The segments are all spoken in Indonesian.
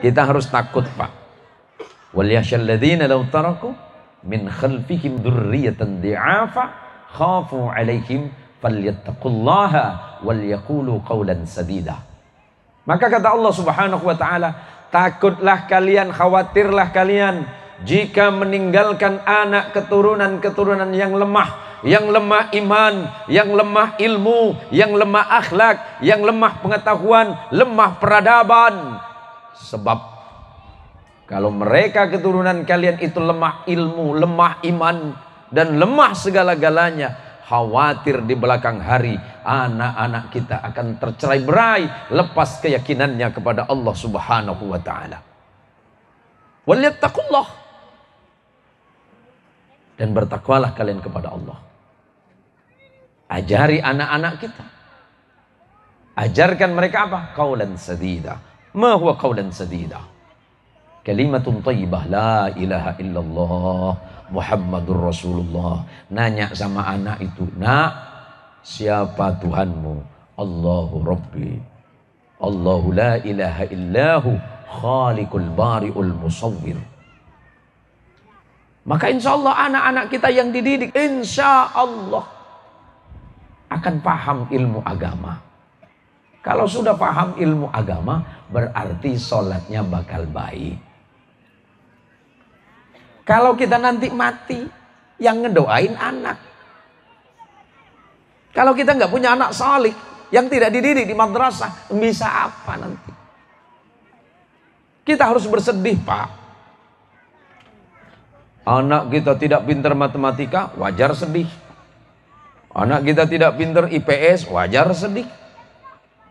Kita harus takut, Pak. Wal yakhshalladzina law taraku min khalfihim dzurriyyatan dhi'afa khafu 'alaihim falyattaqullaha wal yaqulu qawlan sadida. Maka kata Allah Subhanahu wa taala, takutlah kalian, khawatirlah kalian jika meninggalkan anak keturunan-keturunan yang lemah yang lemah iman, yang lemah ilmu, yang lemah akhlak, yang lemah pengetahuan, lemah peradaban sebab kalau mereka keturunan kalian itu lemah ilmu, lemah iman, dan lemah segala-galanya, khawatir di belakang hari anak-anak kita akan tercerai berai lepas keyakinannya kepada Allah Subhanahu wa taala. Waliyattaqullah. Dan bertakwalah kalian kepada Allah. Ajari anak-anak kita. Ajarkan mereka apa? Kaulan sadida ما هو قولا سديدا كلمة طيبة لا إله إلا الله محمد رسول الله nanya sama anak itu nak siapa Tuhanmu Allahu Rabbi Allahu la ilaha illahu khaliqul bari'ul musawwir maka insya Allah anak-anak kita yang dididik insya Allah akan paham ilmu agama kalau sudah paham ilmu agama, berarti sholatnya bakal baik. Kalau kita nanti mati, yang ngedoain anak. Kalau kita nggak punya anak salik yang tidak dididik di madrasah, bisa apa nanti? Kita harus bersedih, Pak. Anak kita tidak pintar matematika, wajar sedih. Anak kita tidak pintar IPS, wajar sedih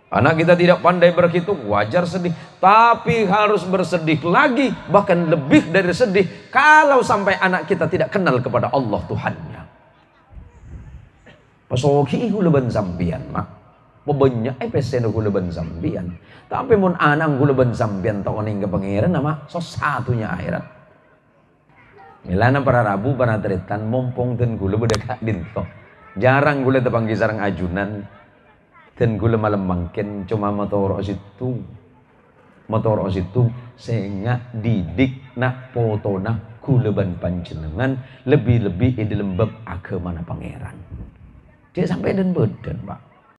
anak kita tidak pandai berhitung, wajar sedih. Tapi harus bersedih lagi, bahkan lebih dari sedih. Kalau sampai anak kita tidak kenal kepada Allah Tuhannya. Pasoki leban zambian mak. Pebenya epesen eh, leban zambian Tapi mun anak leban sampian tahun ke pangeran nama So satunya akhirat. Milana para rabu para teritan mumpung ten gula bedekak dinto. Jarang gula tepang sarang ajunan dan gula malam mangken cuma motor itu, motor itu sehingga didik nak foto nak kuleban panjenengan lebih-lebih di lembab agama pangeran dia sampai dan beden pak